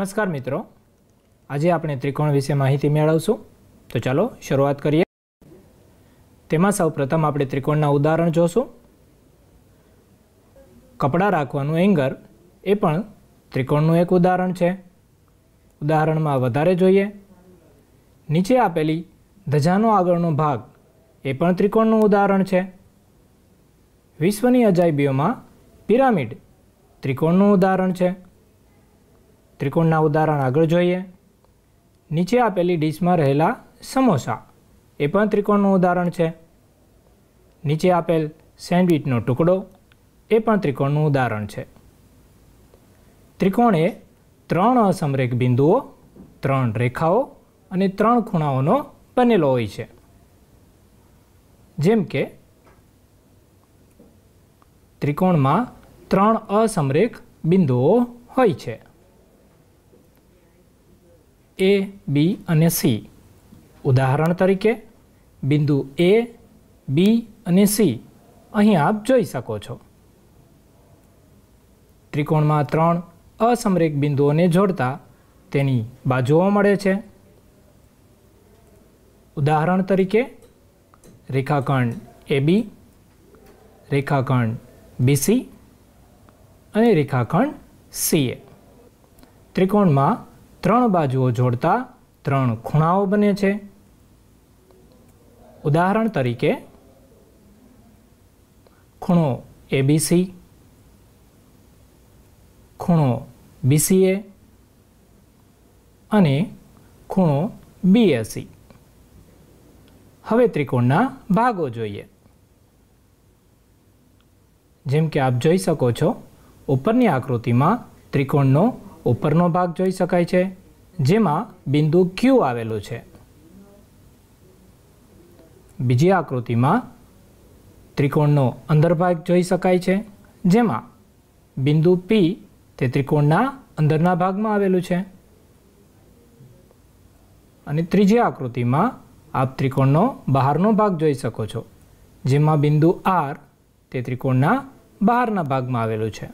નમસ્કાર મિત્રો આજે આપણે ત્રિકોણ વિશે માહિતી મેળવશું તો ચાલો શરૂઆત કરીએ તેમાં સૌ પ્રથમ આપણે ત્રિકોણના ઉદાહરણ જોશું કપડાં રાખવાનું એંગર એ પણ ત્રિકોણનું એક ઉદાહરણ છે ઉદાહરણમાં વધારે જોઈએ નીચે આપેલી ધજાનો આગળનો ભાગ એ પણ ત્રિકોણનું ઉદાહરણ છે વિશ્વની અજાયબીઓમાં પિરામિડ ત્રિકોણનું ઉદાહરણ છે ત્રિકોણના ઉદાહરણ આગળ જોઈએ નીચે આપેલી ડીશમાં રહેલા સમોસા એ પણ ત્રિકોણનું ઉદાહરણ છે નીચે આપેલ સેન્ડવીચનો ટુકડો એ પણ ત્રિકોણનું ઉદાહરણ છે ત્રિકોણ એ ત્રણ અસમરેખ બિંદુઓ ત્રણ રેખાઓ અને ત્રણ ખૂણાઓનો બનેલો હોય છે જેમ કે ત્રિકોણમાં ત્રણ અસમરેખ બિંદુઓ હોય છે એ બી અને સી ઉદાહરણ તરીકે બિંદુ એ બી અને સી અહીં આપ જોઈ શકો છો ત્રિકોણમાં ત્રણ અસમરેક બિંદુઓને જોડતા તેની બાજુઓ મળે છે ઉદાહરણ તરીકે રેખાખંડ બી રેખાખંડ બીસી અને રેખાખંડ સીએ ત્રિકોણમાં ત્રણ બાજુઓ જોડતા ત્રણ ખૂણાઓ બને છે ઉદાહરણ તરીકે ખૂણો એબીસી ખૂણો બીસીએ અને ખૂણો બીએસી હવે ત્રિકોણના ભાગો જોઈએ જેમ કે આપ જોઈ શકો છો ઉપરની આકૃતિમાં ત્રિકોણનો ઉપરનો ભાગ જોઈ શકાય છે જેમાં બિંદુ ક્યુ આવેલું છે બીજી આકૃતિમાં ત્રિકોણનો અંદર ભાગ જોઈ શકાય છે જેમાં બિંદુ પી તે ત્રિકોણના અંદરના ભાગમાં આવેલું છે અને ત્રીજી આકૃતિમાં આપ ત્રિકોણનો બહારનો ભાગ જોઈ શકો છો જેમાં બિંદુ આર તે ત્રિકોણના બહારના ભાગમાં આવેલું છે